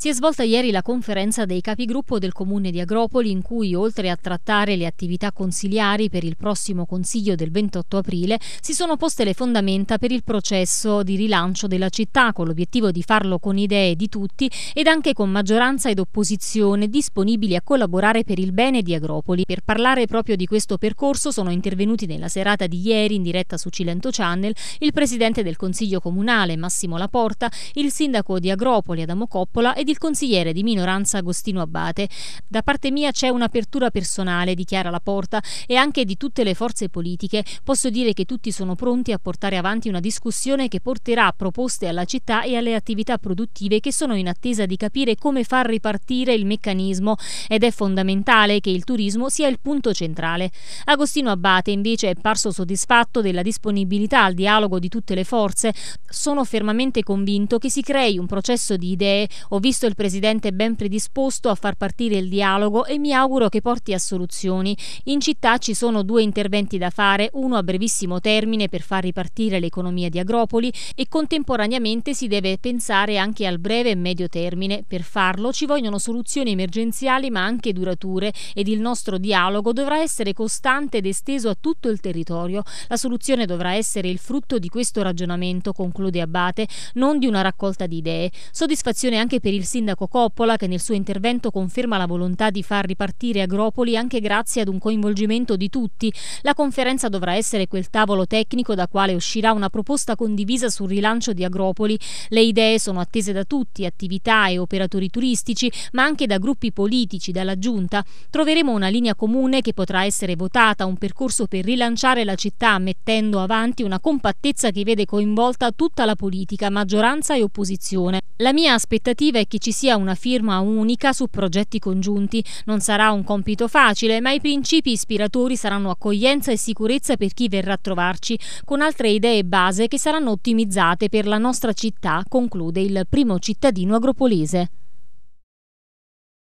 Si è svolta ieri la conferenza dei capigruppo del Comune di Agropoli in cui, oltre a trattare le attività consiliari per il prossimo Consiglio del 28 aprile, si sono poste le fondamenta per il processo di rilancio della città con l'obiettivo di farlo con idee di tutti ed anche con maggioranza ed opposizione disponibili a collaborare per il bene di Agropoli. Per parlare proprio di questo percorso sono intervenuti nella serata di ieri in diretta su Cilento Channel il Presidente del Consiglio Comunale Massimo Laporta, il Sindaco di Agropoli Adamo Coppola ed ed il consigliere di minoranza Agostino Abate. Da parte mia c'è un'apertura personale dichiara la porta, e anche di tutte le forze politiche. Posso dire che tutti sono pronti a portare avanti una discussione che porterà proposte alla città e alle attività produttive che sono in attesa di capire come far ripartire il meccanismo ed è fondamentale che il turismo sia il punto centrale. Agostino Abate invece è parso soddisfatto della disponibilità al dialogo di tutte le forze. Sono fermamente convinto che si crei un processo di idee. Ho visto visto il Presidente ben predisposto a far partire il dialogo e mi auguro che porti a soluzioni. In città ci sono due interventi da fare, uno a brevissimo termine per far ripartire l'economia di Agropoli e contemporaneamente si deve pensare anche al breve e medio termine. Per farlo ci vogliono soluzioni emergenziali ma anche durature ed il nostro dialogo dovrà essere costante ed esteso a tutto il territorio. La soluzione dovrà essere il frutto di questo ragionamento, conclude Abate, non di una raccolta di idee. Soddisfazione anche per il sindaco Coppola che nel suo intervento conferma la volontà di far ripartire Agropoli anche grazie ad un coinvolgimento di tutti. La conferenza dovrà essere quel tavolo tecnico da quale uscirà una proposta condivisa sul rilancio di Agropoli. Le idee sono attese da tutti, attività e operatori turistici, ma anche da gruppi politici, dalla giunta. Troveremo una linea comune che potrà essere votata, un percorso per rilanciare la città mettendo avanti una compattezza che vede coinvolta tutta la politica, maggioranza e opposizione. La mia aspettativa è che che ci sia una firma unica su progetti congiunti. Non sarà un compito facile, ma i principi ispiratori saranno accoglienza e sicurezza per chi verrà a trovarci, con altre idee base che saranno ottimizzate per la nostra città, conclude il primo cittadino agropolese.